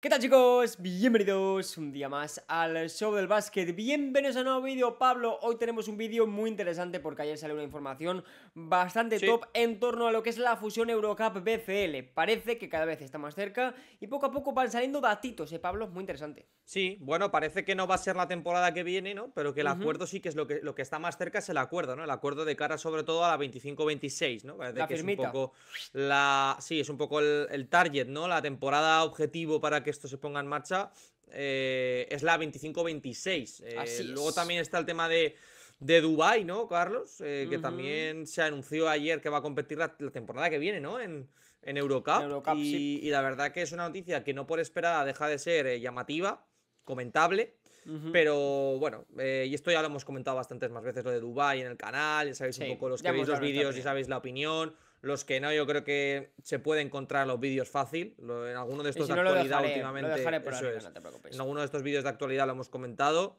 ¿Qué tal chicos? Bienvenidos un día más al show del básquet. Bienvenidos a un nuevo vídeo, Pablo. Hoy tenemos un vídeo muy interesante porque ayer salió una información bastante top en torno a lo que es la fusión Eurocup BCL. Parece que cada vez está más cerca y poco a poco van saliendo datitos, ¿eh, Pablo? Muy interesante. Sí, bueno, parece que no va a ser la temporada que viene, ¿no? Pero que el acuerdo sí que es lo que, lo que está más cerca, es el acuerdo, ¿no? El acuerdo de cara sobre todo a la 25-26, ¿no? Parece la que es un poco la. Sí, es un poco el target, ¿no? La temporada objetivo para que que esto se ponga en marcha eh, es la 25-26. Eh, luego también está el tema de, de Dubai, ¿no, Carlos? Eh, que también se anunció ayer que va a competir la, temporada que viene, ¿no? En, en Eurocup. y, la verdad que es una noticia que no por esperada deja de ser llamativa, comentable. Pero bueno, y esto ya lo hemos comentado bastantes más veces, lo de Dubai en el canal, ya sabéis un poco los que veis los vídeos y sabéis la opinión. Los que no, yo creo que se puede encontrar los vídeos fácil. En alguno de estos de actualidad últimamente. En alguno de estos vídeos de actualidad lo hemos comentado.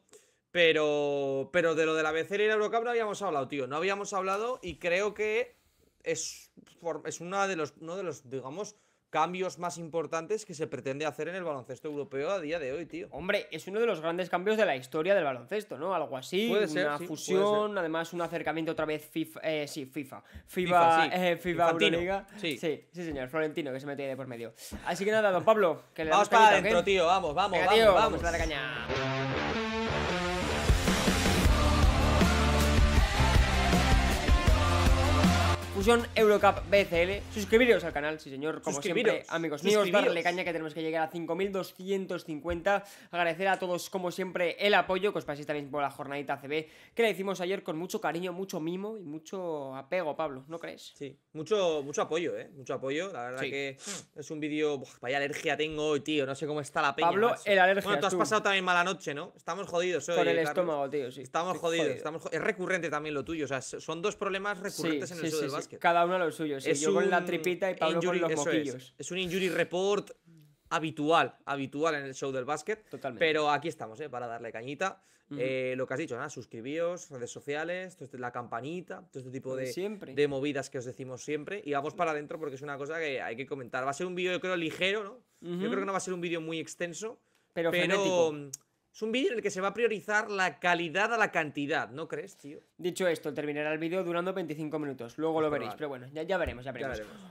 Pero, pero de lo de la BCL y la Eurocup no habíamos hablado, tío. No habíamos hablado y creo que es, es una de los, uno de los, digamos, cambios más importantes que se pretende hacer en el baloncesto europeo a día de hoy, tío. Hombre, es uno de los grandes cambios de la historia del baloncesto, ¿no? Algo así, puede ser, una fusión, además un acercamiento otra vez FIFA, eh, sí, FIFA, FIFA, FIFA, sí. Eh, FIFA Sí. sí. señor, Florentino que se ahí de por medio. Así que nada, don Pablo, que le Vamos para adentro, tío, vamos, vamos, tío, vamos, la caña. Fusión Eurocup BCL. Suscribiros al canal, sí señor, como siempre, amigos míos, darle caña que tenemos que llegar a 5.250. Agradecer a todos, como siempre, el apoyo que os paséis también por la jornadita CB, que le hicimos ayer con mucho cariño, mucho mimo y mucho apego, Pablo, ¿no crees? Sí, mucho, mucho apoyo, ¿eh? Mucho apoyo. La verdad que es un vídeo... Vaya alergia tengo hoy, tío, no sé cómo está la peña. Pablo, el alergia. Bueno, tú has pasado también mala noche, ¿no? Estamos jodidos hoy. Con el estómago, tío, sí. Estamos jodidos, estamos... Es recurrente también lo tuyo, o sea, son dos problemas recurrentes en el del cada uno lo suyo. suyos. yo con la tripita y Pablo con los moquillos. Es. un injury report habitual, habitual en el show del básquet. Totalmente. Pero aquí estamos, ¿eh? Para darle cañita. Eh, lo que has dicho, nada, suscribíos, redes sociales, este, la campanita, todo este tipo de, siempre. de movidas que os decimos siempre. Y vamos para adentro porque es una cosa que hay que comentar. Va a ser un vídeo, yo creo, ligero, ¿no? Yo creo que no va a ser un vídeo muy extenso. Pero, es un vídeo en el que se va a priorizar la calidad a la cantidad, ¿no crees, tío? Dicho esto, terminará el vídeo durando 25 minutos. Luego lo veréis, pero bueno, ya, veremos,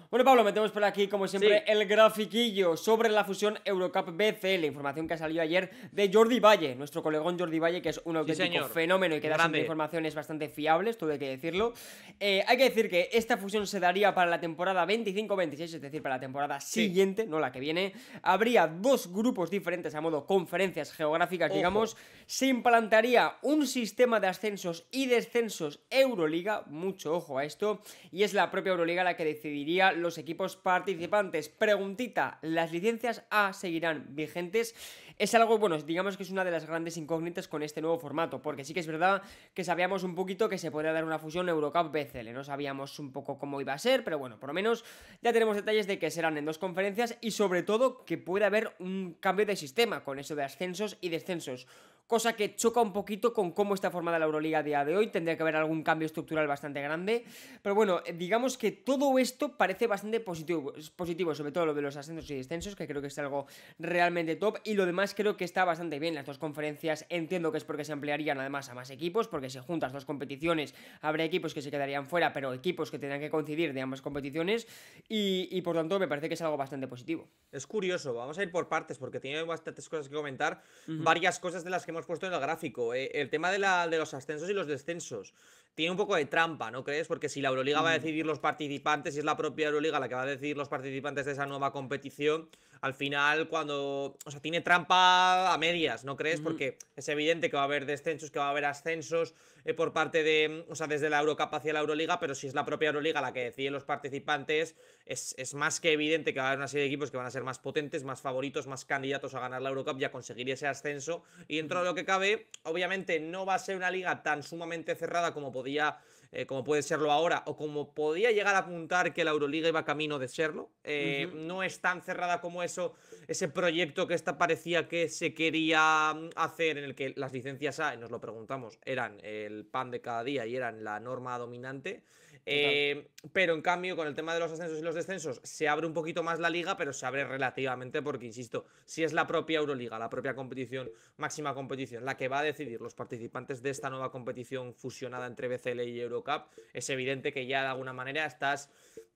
Bueno, Pablo, metemos por aquí, como siempre, el grafiquillo sobre la fusión Eurocup bc la Información que ha salido ayer de Jordi Valle, nuestro colegón Jordi Valle, que es un auténtico fenómeno y que da siempre informaciones bastante fiables, todo hay que decirlo. Eh, hay que decir que esta fusión se daría para la temporada 25-26, es decir, para la temporada siguiente, no la que viene. Habría dos grupos diferentes a modo conferencias geográficas digamos, se implantaría un sistema de ascensos y descensos Euroliga, mucho ojo a esto, y es la propia Euroliga la que decidiría los equipos participantes. Preguntita, ¿las licencias A seguirán vigentes? es algo, bueno, digamos que es una de las grandes incógnitas con este nuevo formato, porque sí que es verdad que sabíamos un poquito que se podía dar una fusión Eurocup-BCL, no sabíamos un poco cómo iba a ser, pero bueno, por lo menos ya tenemos detalles de que serán en dos conferencias y sobre todo que puede haber un cambio de sistema con eso de ascensos y descensos cosa que choca un poquito con cómo está formada la Euroliga a día de hoy, tendría que haber algún cambio estructural bastante grande, pero bueno, eh, digamos que todo esto parece bastante positivo, positivo sobre todo lo de los ascensos y descensos, que creo que es algo realmente top, y lo demás creo que está bastante bien, las dos conferencias, entiendo que es porque se ampliarían además a más equipos, porque si juntas dos competiciones, habrá equipos que se quedarían fuera, pero equipos que tendrán que coincidir de ambas competiciones, y, por tanto me parece que es algo bastante positivo. Es curioso, vamos a ir por partes, porque tiene bastantes cosas que comentar, varias cosas de las que hemos hemos puesto en el gráfico, eh, el tema de, la, de los ascensos y los descensos tiene un poco de trampa, ¿no crees? Porque si la Euroliga va a mm. decidir los participantes, si es la propia Euroliga la que va a decidir los participantes de esa nueva competición, al final cuando, o sea, tiene trampa a medias, ¿no crees? Mm. Porque es evidente que va a haber descensos, que va a haber ascensos eh, por parte de, o sea, desde la Eurocup hacia la Euroliga, pero si es la propia Euroliga la que decide los participantes, es, es, más que evidente que va a haber una serie de equipos que van a ser más potentes, más favoritos, más candidatos a ganar la Eurocup y a conseguir ese ascenso. Y dentro de lo que cabe, obviamente no va a ser una liga tan sumamente cerrada como podía, eh, como puede serlo ahora, o como podía llegar a apuntar que la Euroliga iba camino de serlo. Eh, no es tan cerrada como eso, ese proyecto que esta parecía que se quería mm, hacer, en el que las licencias A, nos lo preguntamos, eran el pan de cada día y eran la norma dominante. Em, pero en cambio, con el tema de los ascensos y los descensos, se abre un poquito más la liga, pero se abre relativamente porque, insisto, si es la propia Euroliga, la propia competición, máxima competición, la que va a decidir los participantes de esta nueva competición fusionada entre BCL y Eurocup, es evidente que ya de alguna manera estás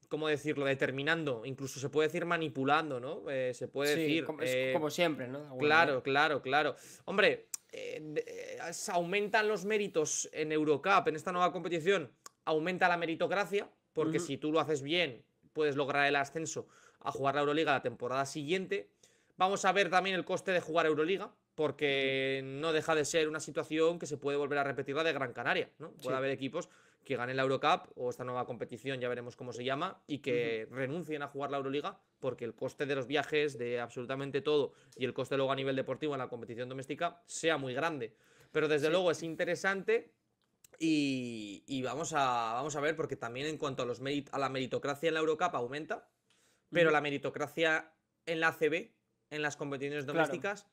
¿cómo decirlo? Determinando, incluso se puede decir manipulando, ¿no? Eh, se puede decir. Eh, como, siempre, ¿no? Claro, claro, claro. Hombre, eh, ¿se aumentan los méritos en Eurocup, en esta nueva competición aumenta la meritocracia, porque si tú lo haces bien, puedes lograr el ascenso a jugar la Euroliga la temporada siguiente. Vamos a ver también el coste de jugar Euroliga, porque no deja de ser una situación que se puede volver a repetir la de Gran Canaria, ¿no? Puede haber equipos que ganen la Eurocup o esta nueva competición, ya veremos cómo se llama, y que renuncien a jugar la Euroliga porque el coste de los viajes, de absolutamente todo, y el coste luego a nivel deportivo en la competición doméstica sea muy grande. Pero desde luego es interesante y, vamos, a, vamos a ver, porque también en cuanto a, los a la meritocracia en la Eurocup aumenta, pero la meritocracia en la ACB, en las competiciones domésticas,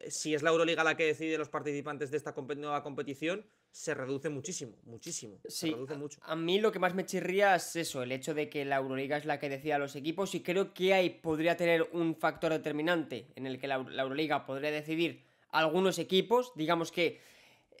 eh, si es la Euroliga la que decide los participantes de esta nueva competición, se reduce muchísimo, muchísimo. se mucho. A, mí lo que más me chirría es eso, el hecho de que la Euroliga es la que decide a los equipos y creo que ahí podría tener un factor determinante en el que la, Euroliga podría decidir algunos equipos, digamos que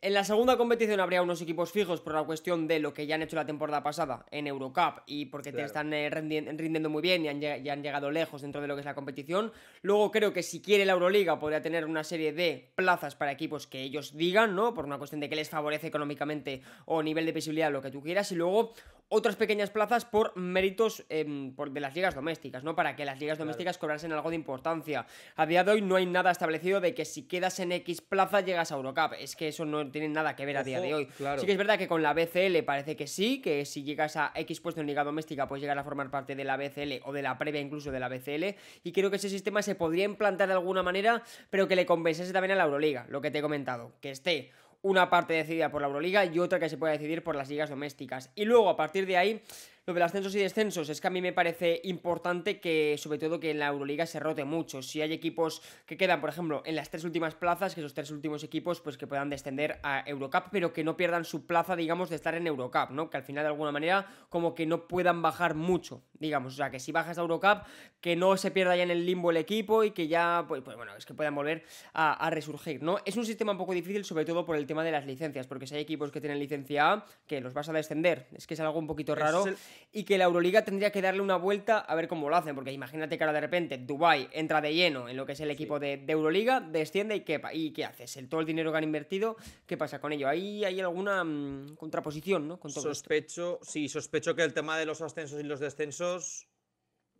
en la segunda competición habría unos equipos fijos por la cuestión de lo que ya han hecho la temporada pasada en Eurocup y porque te están eh, rindiendo, muy bien y han, han llegado lejos dentro de lo que es la competición. Luego creo que si quiere la Euroliga podría tener una serie de plazas para equipos que ellos digan, ¿no? Por una cuestión de que les favorece económicamente o nivel de visibilidad, lo que tú quieras. Y luego otras pequeñas plazas por méritos em, por, de las ligas domésticas, ¿no? Para que las ligas domésticas cobrasen algo de importancia. A día de hoy no hay nada establecido de que si quedas en X plaza llegas a Eurocup. Es que eso no tiene nada que ver a día de hoy. Sí que es verdad que con la BCL parece que sí, que si llegas a X puesto en liga doméstica puedes llegar a formar parte de la BCL o de la previa incluso de la BCL. Y creo que ese sistema se podría implantar de alguna manera, pero que le compensase también a la Euroliga, lo que te he comentado. Que esté una parte decidida por la Euroliga y otra que se puede decidir por las ligas domésticas. Y luego, a partir de ahí, lo de los ascensos y descensos es que a mí me parece importante que, sobre todo, que en la Euroliga se rote mucho. Si hay equipos que quedan, por ejemplo, en las tres últimas plazas, que esos tres últimos equipos, pues que puedan descender a Eurocup, pero que no pierdan su plaza, digamos, de estar en Eurocup, ¿no? Que al final, de alguna manera, como que no puedan bajar mucho, digamos. O sea, que si bajas a Eurocup, que no se pierda ya en el limbo el equipo y que ya, pues, pues bueno, es que puedan volver a, resurgir, ¿no? Es un sistema un poco difícil, sobre todo por el tema de las licencias, porque si hay equipos que tienen licencia A, que los vas a descender. Es que es algo un poquito raro y que la Euroliga tendría que darle una vuelta a ver cómo lo hacen, porque imagínate que ahora de repente Dubai entra de lleno en lo que es el equipo de, Euroliga, desciende y qué, qué haces, todo el dinero que han invertido, ¿qué pasa con ello? Ahí hay alguna mm, contraposición, ¿no? Con todo sospecho, esto. sí, sospecho que el tema de los ascensos y los descensos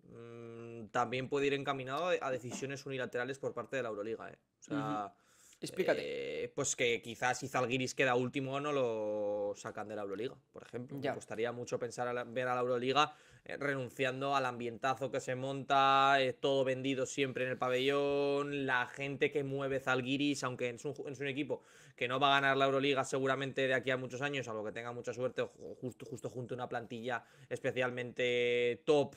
mm, también puede ir encaminado a decisiones unilaterales por parte de la Euroliga, ¿eh? Explícate. Eh, pues que quizás si Zalguiris queda último no lo sacan de la Euroliga, por ejemplo. Me gustaría mucho pensar en ver a la Euroliga eh, renunciando al ambientazo que se monta, eh, todo vendido siempre en el pabellón, la gente que mueve Zalguiris, aunque es un, equipo que no va a ganar la Euroliga seguramente de aquí a muchos años, algo que tenga mucha suerte, justo, justo junto a una plantilla especialmente top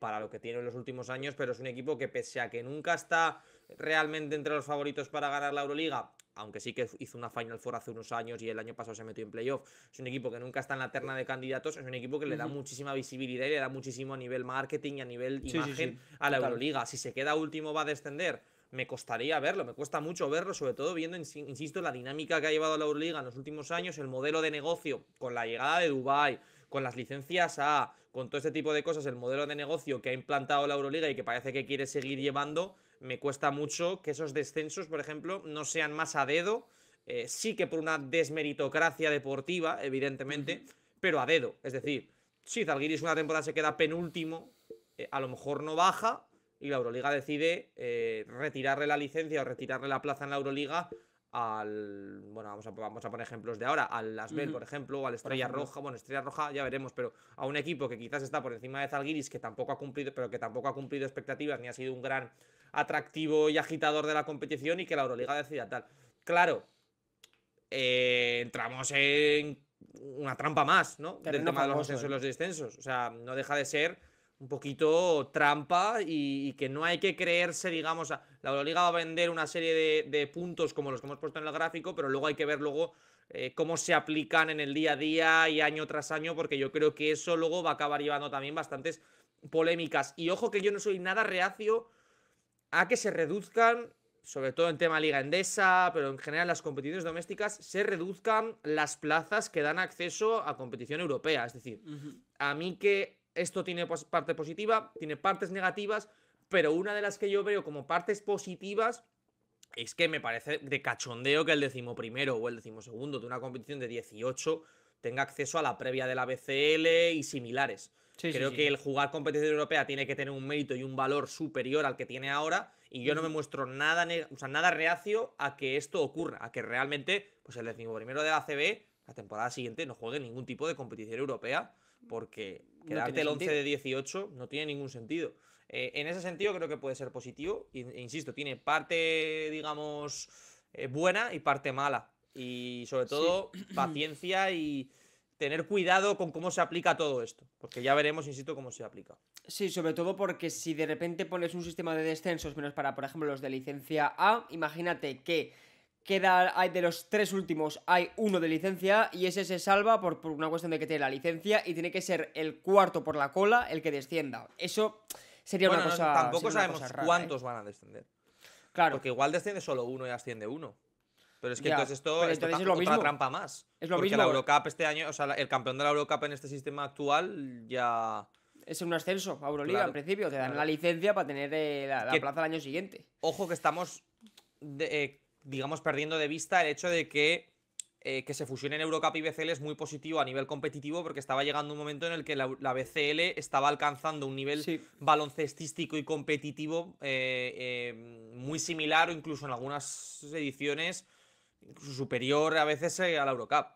para lo que tiene en los últimos años, pero es un equipo que pese a que nunca está realmente entre los favoritos para ganar la Euroliga, aunque sí que hizo una Final Four hace unos años y el año pasado se metió en playoff, es un equipo que nunca está en la terna de candidatos, es un equipo que le da muchísima visibilidad y le da muchísimo a nivel marketing y a nivel imagen a la Euroliga. Si se queda último va a descender. Me costaría verlo, me cuesta mucho verlo, sobre todo viendo, insisto, la dinámica que ha llevado la Euroliga en los últimos años, el modelo de negocio con la llegada de Dubai, con las licencias A, con todo este tipo de cosas, el modelo de negocio que ha implantado la Euroliga y que parece que quiere seguir llevando, me cuesta mucho que esos descensos, por ejemplo, no sean más a dedo, eh, sí que por una desmeritocracia deportiva, evidentemente, pero a dedo. Es decir, si Zalgiris una temporada se queda penúltimo, eh, a lo mejor no baja y la Euroliga decide eh, retirarle la licencia o retirarle la plaza en la Euroliga al. Bueno, vamos a, vamos a poner ejemplos de ahora, al Asbel, por ejemplo, o al Estrella Roja. Bueno, Estrella Roja ya veremos, pero a un equipo que quizás está por encima de Zalguiris, que tampoco ha cumplido, pero que tampoco ha cumplido expectativas, ni ha sido un gran atractivo y agitador de la competición, y que la Euroliga decida tal. Claro, eh, entramos en una trampa más, ¿no? Del tema de los ascensos y ¿eh? los descensos. O sea, no deja de ser un poquito trampa y, que no hay que creerse, digamos, la Euroliga va a vender una serie de, puntos como los que hemos puesto en el gráfico, pero luego hay que ver luego eh, cómo se aplican en el día a día y año tras año, porque yo creo que eso luego va a acabar llevando también bastantes polémicas. Y ojo que yo no soy nada reacio a que se reduzcan, sobre todo en tema Liga Endesa, pero en general las competiciones domésticas, se reduzcan las plazas que dan acceso a competición europea. Es decir, a mí que esto tiene parte positiva, tiene partes negativas, pero una de las que yo veo como partes positivas es que me parece de cachondeo que el decimoprimero o el decimosegundo de una competición de 18 tenga acceso a la previa de la BCL y similares. Creo que el jugar competición europea tiene que tener un mérito y un valor superior al que tiene ahora y yo no me muestro nada, o sea, nada reacio a que esto ocurra, a que realmente pues el decimoprimero de la CB la temporada siguiente no juegue ningún tipo de competición europea porque quedarte el 11 de 18 no tiene ningún sentido. Eh, en ese sentido creo que puede ser positivo, e insisto, tiene parte, digamos, eh, buena y parte mala. Y sobre todo, paciencia y tener cuidado con cómo se aplica todo esto, porque ya veremos, insisto, cómo se aplica. Sí, sobre todo porque si de repente pones un sistema de descensos menos para, por ejemplo, los de licencia A, imagínate que de los tres últimos hay uno de licencia y ese se salva por, por una cuestión de que tiene la licencia y tiene que ser el cuarto por la cola el que descienda. Eso sería bueno, una cosa. Tampoco sabemos ¿eh? cuántos van a descender. Claro. Porque igual desciende solo uno y asciende uno. Pero es que entonces esto, es otra trampa más. Es lo porque mismo. la Eurocup este año, o sea, el campeón de la Eurocup en este sistema actual ya. Es un ascenso a Euroliga al principio. Te dan la licencia para tener eh, la, plaza el año siguiente. Ojo que estamos de, eh, digamos, perdiendo de vista el hecho de que, eh, que se fusionen Eurocup y BCL es muy positivo a nivel competitivo porque estaba llegando un momento en el que la, BCL estaba alcanzando un nivel baloncestístico y competitivo eh, eh, muy similar o incluso en algunas ediciones superior a veces a la Eurocup.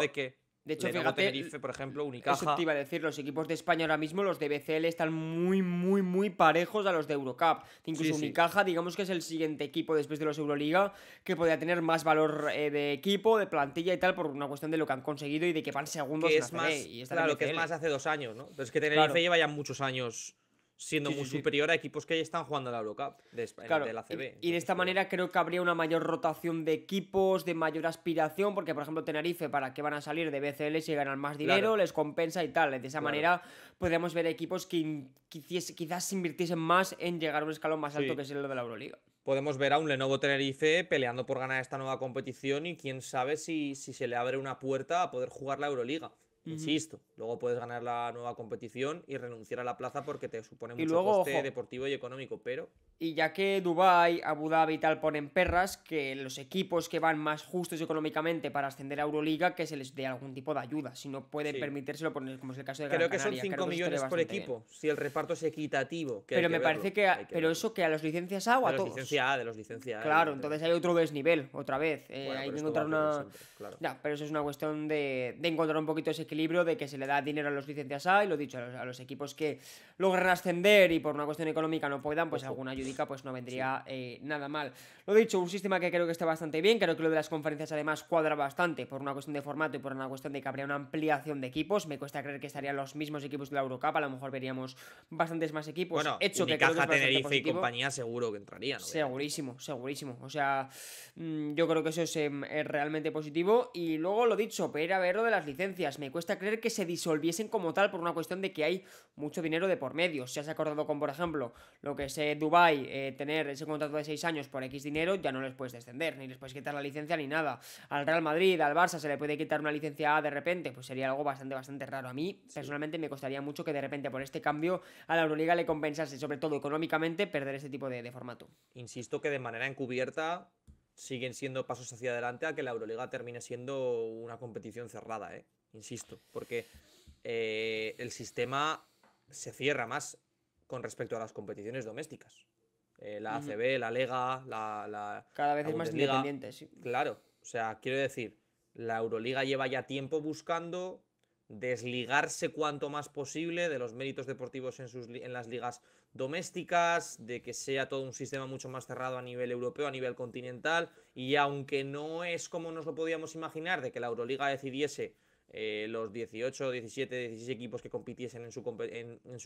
de que... De hecho, fíjate, Tenerife, por ejemplo, Unicaja. es te decir, los equipos de España ahora mismo, los de BCL, están muy, muy, muy parejos a los de Eurocup. Incluso Unicaja, digamos que es el siguiente equipo después de los Euroliga que podría tener más valor eh, de equipo, de plantilla y tal, por una cuestión de lo que han conseguido y de que van segundos. Que es más, que es más hace dos años, ¿no? Pero es que Tenerife lleva ya muchos años siendo muy superior a equipos que ya están jugando la Eurocup de, España de, la CB. Y, de esta manera creo que habría una mayor rotación de equipos, de mayor aspiración, porque por ejemplo Tenerife, ¿para qué van a salir de BCL si ganan más dinero? Les compensa y tal. De esa manera podemos ver equipos que quizás invirtiesen más en llegar a un escalón más alto que es el de la Euroliga. Podemos ver a un Lenovo Tenerife peleando por ganar esta nueva competición y quién sabe si, si se le abre una puerta a poder jugar la Euroliga. Insisto, luego puedes ganar la nueva competición y renunciar a la plaza porque te supone mucho coste deportivo y económico, pero... Y ya que Dubai, Abu Dhabi y tal ponen perras, que los equipos que van más justos económicamente para ascender a Euroliga, que se les dé algún tipo de ayuda, si no puede sí. permitírselo, como es el caso de Gran Creo que son 5 millones por equipo, si el reparto es equitativo. pero me parece que, pero eso que a los licencias A o a todos. de los licencias Claro, entonces hay otro desnivel, otra vez. Eh, hay que encontrar una... pero eso es una cuestión de, de encontrar un poquito ese equilibrio libro de que se le da dinero a los licencias A y lo dicho, a los, equipos que logran ascender y por una cuestión económica no puedan, pues alguna ayudica pues no vendría eh, nada mal. Lo dicho, un sistema que creo que está bastante bien, creo que lo de las conferencias además cuadra bastante por una cuestión de formato y por una cuestión de que habría una ampliación de equipos, me cuesta creer que estarían los mismos equipos de la Eurocup, a lo mejor veríamos bastantes más equipos, bueno, hecho que caja Tenerife y compañía seguro que entrarían, Segurísimo, segurísimo, o sea, mm, yo creo que eso em, es, realmente positivo y luego lo dicho, pero a ver lo de las licencias, me cuesta cuesta creer que se disolviesen como tal por una cuestión de que hay mucho dinero de por medio. Si has acordado con, por ejemplo, lo que es eh, Dubai, eh, tener ese contrato de seis años por X dinero, ya no les puedes descender, ni les puedes quitar la licencia ni nada. Al Real Madrid, al Barça se le puede quitar una licencia A de repente, pues sería algo bastante, bastante raro. A mí, personalmente, me costaría mucho que de repente por este cambio a la Euroliga le compensase, sobre todo económicamente, perder este tipo de, de formato. Insisto que de manera encubierta siguen siendo pasos hacia adelante a que la Euroliga termine siendo una competición cerrada, ¿eh? insisto, porque eh, el sistema se cierra más con respecto a las competiciones domésticas. Eh, la ACB, la Lega, la, Cada vez es más independiente, sí. Claro, o sea, quiero decir, la Euroliga lleva ya tiempo buscando desligarse cuanto más posible de los méritos deportivos en, sus, en las ligas domésticas, de que sea todo un sistema mucho más cerrado a nivel europeo, a nivel continental, y aunque no es como nos lo podíamos imaginar, de que la Euroliga decidiese eh, los 18, 17, 16 equipos que compitiesen en su,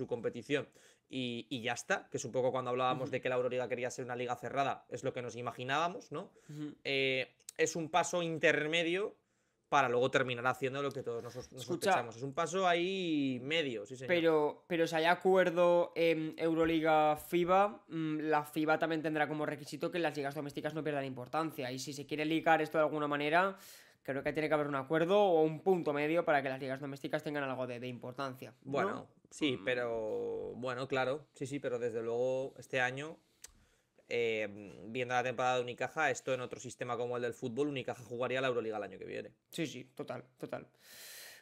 competición y, ya está, que es un poco cuando hablábamos de que la Euroliga quería ser una liga cerrada, es lo que nos imaginábamos, ¿no? Eh, es un paso intermedio para luego terminar haciendo lo que todos nosotros nos Es un paso ahí medio, sí señor. Pero, pero si hay acuerdo en Euroliga FIBA, mm, la FIBA también tendrá como requisito que las ligas domésticas no pierdan importancia. Y si se quiere ligar esto de alguna manera, Creo que tiene que haber un acuerdo o un punto medio para que las ligas domésticas tengan algo de, importancia. Bueno, sí, mm. pero bueno, claro, sí, sí, pero desde luego este año, em, viendo la temporada de Unicaja, esto en otro sistema como el del fútbol, Unicaja jugaría la Euroliga el año que viene. Sí, sí, total, total.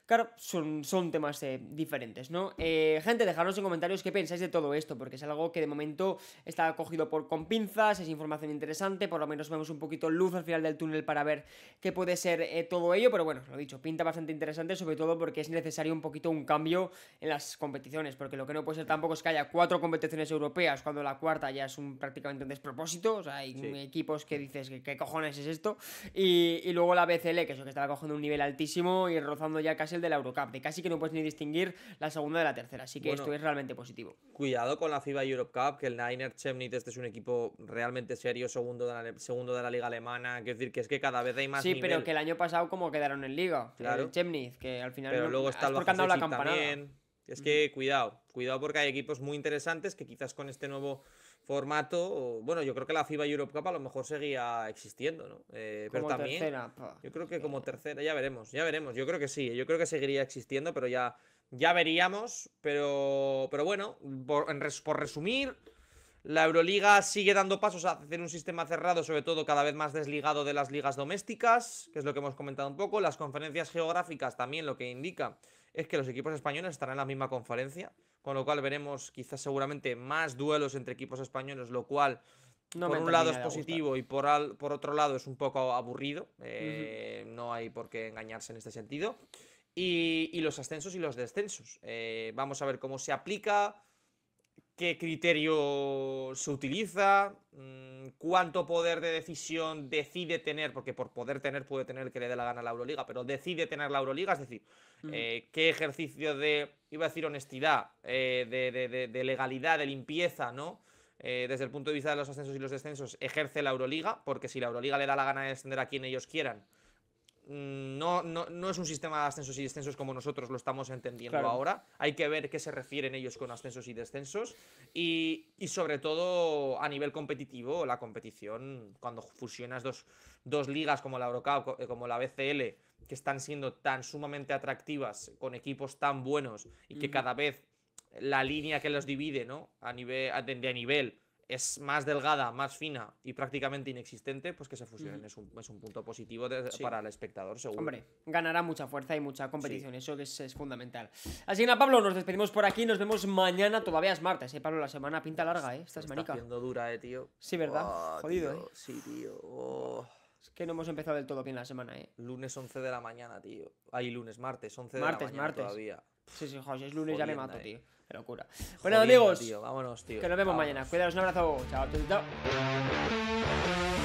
Claro, son, son temas eh, diferentes, ¿no? Eh, gente, dejadnos en comentarios qué pensáis de todo esto, porque es algo que de momento está cogido por con pinzas, es información interesante, por lo menos vemos un poquito luz al final del túnel para ver qué puede ser eh, todo ello, pero bueno, lo dicho, pinta bastante interesante, sobre todo porque es necesario un poquito un cambio en las competiciones, porque lo que no puede ser tampoco es que haya cuatro competiciones europeas cuando la cuarta ya es un, prácticamente un despropósito, o sea, hay equipos que dices, ¿qué, cojones es esto? Y, y, luego la BCL, que eso que estaba cogiendo un nivel altísimo y rozando ya casi el de la Eurocup, de casi que no puedes ni distinguir la segunda de la tercera, así que esto es realmente positivo. Cuidado con la FIBA Eurocup, que el Niner Chemnitz este es un equipo realmente serio, segundo de la, segundo de la liga alemana, es decir que es que cada vez hay más Sí, pero que el año pasado como quedaron en liga, claro. Chemnitz, que al final pero luego está la campanada. Es que cuidado, cuidado porque hay equipos muy interesantes que quizás con este nuevo formato, bueno, yo creo que la FIBA Europe Cup a lo mejor seguía existiendo, ¿no? Eh, como pero también, yo creo que como tercera, ya veremos, ya veremos, yo creo que sí, yo creo que seguiría existiendo, pero ya, ya veríamos, pero, pero bueno, por, por resumir, la Euroliga sigue dando pasos a hacer un sistema cerrado, sobre todo cada vez más desligado de las ligas domésticas, que es lo que hemos comentado un poco, las conferencias geográficas también lo que indica es que los equipos españoles estarán en la misma conferencia, con lo cual veremos quizás seguramente más duelos entre equipos españoles, lo cual por un lado es positivo y por, por otro lado es un poco aburrido. Eh, no hay por qué engañarse en este sentido. Y, los ascensos y los descensos. Eh, vamos a ver cómo se aplica qué criterio se utiliza, mm, cuánto poder de decisión decide tener, porque por poder tener puede tener que le dé la gana a la Euroliga, pero decide tener la Euroliga, es decir, eh, qué ejercicio de, iba a decir honestidad, eh, de, legalidad, de limpieza, ¿no? Eh, desde el punto de vista de los ascensos y los descensos, ejerce la Euroliga, porque si la Euroliga le da la gana de descender a quien ellos quieran, Mm, no, no, es un sistema de ascensos y descensos como nosotros lo estamos entendiendo ahora. Hay que ver qué se refieren ellos con ascensos y descensos. Y, sobre todo a nivel competitivo, la competición, cuando fusionas dos, dos ligas como la Eurocup, eh, como la BCL, que están siendo tan sumamente atractivas, con equipos tan buenos y que cada vez la línea que los divide, ¿no? A nivel, a nivel es más delgada, más fina y prácticamente inexistente, pues que se fusionen. Es, un, punto positivo para el espectador, seguro. Hombre, ganará mucha fuerza y mucha competición, eso es, fundamental. Así que nada, Pablo, nos despedimos por aquí, nos vemos mañana, todavía es martes, ¿eh, Pablo? La semana pinta larga, ¿eh? Esta semana. Está dura, eh, tío? Sí, ¿verdad? Ah, Jodido, eh. Sí, tío. Oh. Es que no hemos empezado del todo bien la semana, ¿eh? Lunes 11 de la mañana, tío. Ahí lunes, martes, 11 de la mañana martes. todavía. Sí, sí, José, es lunes ya me mato, eh. tío. Qué locura. bueno, amigos, tío, vámonos, tío. Que nos vemos mañana. Cuidaos, un abrazo. Chao, chao.